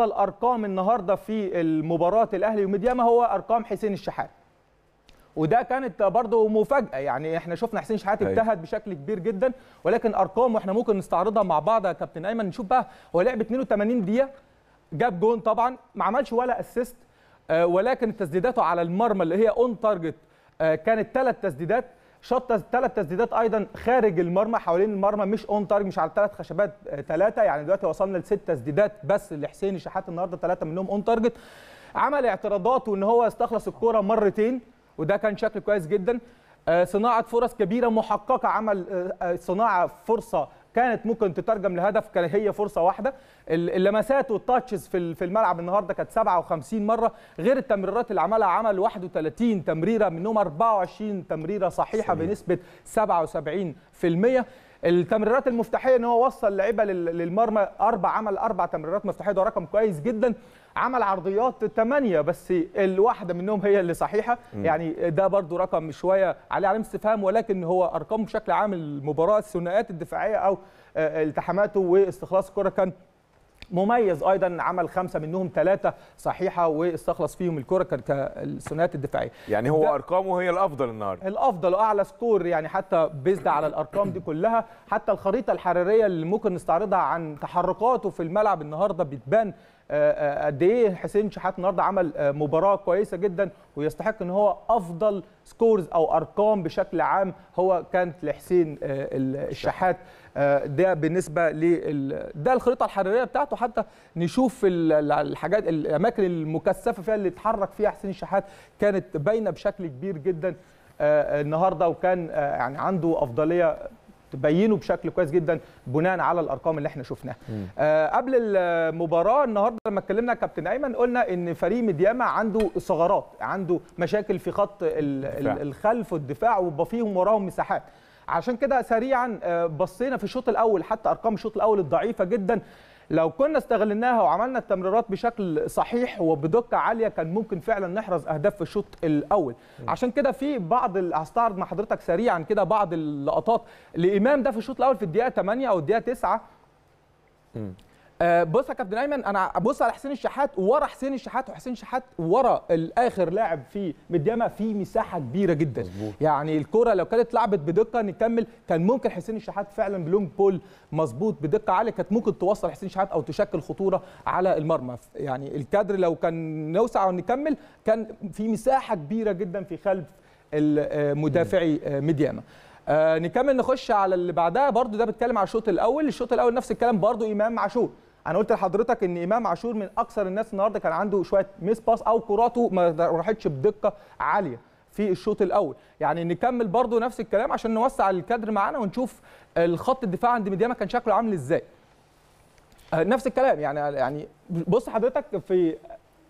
افضل ارقام النهارده في المباراه الاهلي وميدياما هو ارقام حسين الشحات وده كانت برضه مفاجاه يعني احنا شفنا حسين شحات أيوه. اجتهد بشكل كبير جدا ولكن ارقام واحنا ممكن نستعرضها مع بعض يا كابتن ايمن نشوف بقى هو لعب 82 دقيقه جاب جون طبعا ما عملش ولا اسيست آه، ولكن تسديداته على المرمى اللي هي اون آه، تارجت كانت ثلاث تسديدات شط ثلاث تسديدات ايضا خارج المرمى حوالين المرمى مش اون تارج مش على ثلاث خشبات ثلاثه آه، يعني دلوقتي وصلنا لست تسديدات بس لحسين الشحات النهارده ثلاثه منهم اون تارجت عمل اعتراضات وان هو استخلص الكوره مرتين وده كان شكل كويس جدا آه، صناعه فرص كبيره محققه عمل آه، صناعه فرصه كانت ممكن تترجم لهدف كان هي فرصه واحده اللمسات والتاتشز في في الملعب النهارده كانت 57 مره غير التمريرات اللي عملها عمل 31 تمريره منهم 24 تمريره صحيحه صحيح. بنسبه 77% التمريرات المفتاحيه ان هو وصل لعيبه للمرمى اربع عمل اربع تمريرات مفتاحيه ده رقم كويس جدا عمل عرضيات ثمانية بس الواحده منهم هي اللي صحيحه م. يعني ده برضو رقم شويه عليه علامه استفهام ولكن هو ارقامه بشكل عام المباراه الثنائيات الدفاعيه او آه، التحاماته واستخلاص الكره كان مميز ايضا عمل خمسه منهم ثلاثه صحيحه واستخلص فيهم الكره كالثنائيات الدفاعيه يعني هو ارقامه هي الافضل النهارده الافضل واعلى سكور يعني حتى بيزد على الارقام دي كلها حتى الخريطه الحراريه اللي ممكن نستعرضها عن تحركاته في الملعب النهارده بتبان آه، آه، قد ايه حسين شحات النهارده عمل آه، مباراه كويسه جدا ويستحق ان هو افضل سكورز او ارقام بشكل عام هو كانت لحسين الشحات ده بالنسبه لل ده الخريطه الحراريه بتاعته حتى نشوف الحاجات الاماكن المكثفه فيها اللي اتحرك فيها حسين الشحات كانت باينه بشكل كبير جدا النهارده وكان يعني عنده افضليه تبينه بشكل كويس جدا بناء على الارقام اللي احنا شفناها آه قبل المباراه النهارده لما اتكلمنا كابتن ايمن قلنا ان فريق مدياما عنده ثغرات عنده مشاكل في خط الخلف والدفاع ويبقى فيهم وراهم مساحات عشان كده سريعا آه، بصينا في الشوط الاول حتى ارقام الشوط الاول الضعيفه جدا لو كنا استغلناها وعملنا التمريرات بشكل صحيح وبدقه عاليه كان ممكن فعلا نحرز اهداف في الشوط الاول عشان كده في بعض هستعرض مع حضرتك سريعا كده بعض اللقطات لامام ده في الشوط الاول في الدقيقه 8 او الدقيقه 9 آه، بص يا كابتن ايمن انا بص على حسين الشحات ورا حسين الشحات وحسين الشحات ورا الاخر لاعب في مديامه في مساحه كبيره جدا مزبوط. يعني الكره لو كانت لعبت بدقه نكمل كان ممكن حسين الشحات فعلا بلونج بول مظبوط بدقه عاليه كانت ممكن توصل حسين الشحات او تشكل خطوره على المرمى يعني الكادر لو كان نوسع ونكمل كان في مساحه كبيره جدا في خلف مدافعي آه، مديامه آه نكمل نخش على اللي بعدها برضو ده بتكلم على الشوط الاول الشوط الاول نفس الكلام برضو امام عاشور انا قلت لحضرتك ان امام عاشور من اكثر الناس النهارده كان عنده شويه ميس باس او كراته ما راحتش بدقه عاليه في الشوط الاول يعني نكمل برضو نفس الكلام عشان نوسع الكادر معانا ونشوف الخط الدفاع عند ميدياما كان شكله عامل ازاي آه، نفس الكلام يعني يعني بص حضرتك في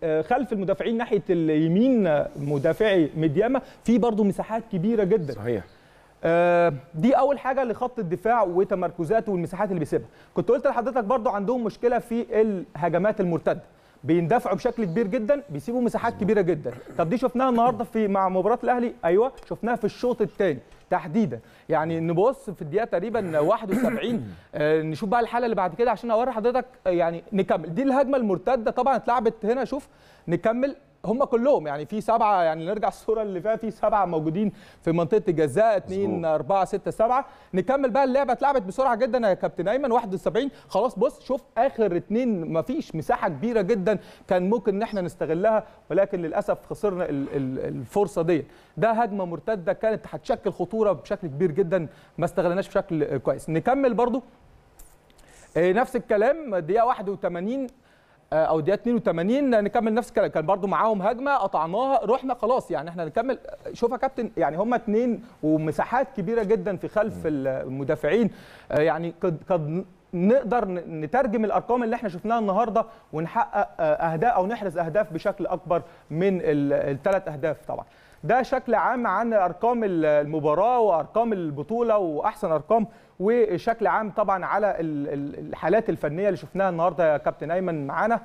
آه، خلف المدافعين ناحيه اليمين مدافعي ميدياما في برضو مساحات كبيره جدا صحيح آه، دي اول حاجه لخط الدفاع وتمركزاته والمساحات اللي بيسيبها كنت قلت لحضرتك برضو عندهم مشكله في الهجمات المرتده بيندفعوا بشكل كبير جدا بيسيبوا مساحات كبيره جدا طب دي شفناها النهارده في مع مباراه الاهلي ايوه شفناها في الشوط الثاني تحديدا يعني نبص في الدقيقه تقريبا 71 آه، نشوف بقى الحاله اللي بعد كده عشان اوري حضرتك آه، يعني نكمل دي الهجمه المرتده طبعا اتلعبت هنا شوف نكمل هم كلهم يعني في سبعه يعني نرجع الصوره اللي فيها في سبعه موجودين في منطقه الجزاء 2 4 6 7 نكمل بقى اللعبه اتلعبت بسرعه جدا يا كابتن ايمن 71 خلاص بص شوف اخر اثنين فيش مساحه كبيره جدا كان ممكن ان احنا نستغلها ولكن للاسف خسرنا الفرصه دي ده هجمه مرتده كانت هتشكل خطوره بشكل كبير جدا ما استغلناش بشكل كويس نكمل برضو آه، نفس الكلام دقيقه 81 آه، او دقيقه 82 نكمل نفس الكلام كان برده معاهم هجمه قطعناها رحنا خلاص يعني احنا نكمل شوف يا كابتن يعني هم اثنين ومساحات كبيره جدا في خلف المدافعين آه، يعني قد قد نقدر نترجم الارقام اللي احنا شفناها النهارده ونحقق آه، اهداف او نحرز اهداف بشكل اكبر من الثلاث اهداف طبعا ده شكل عام عن ارقام المباراه وارقام البطوله واحسن ارقام وشكل عام طبعا على الحالات الفنيه اللي شفناها النهارده يا كابتن ايمن معانا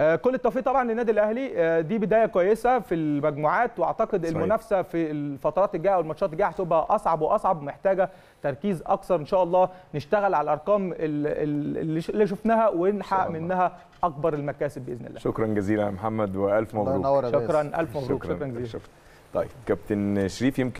آه، كل التوفيق طبعا للنادي الاهلي آه، دي بدايه كويسه في المجموعات واعتقد صحيح. المنافسه في الفترات الجايه والماتشات الجايه هتبقى اصعب واصعب محتاجه تركيز اكثر ان شاء الله نشتغل على الارقام اللي شفناها ونحقق منها اكبر المكاسب باذن الله شكرا جزيلا يا محمد والف مبروك شكرا الف مبروك شكرا, شكرا جزيلا طيب كابتن شريف يمكن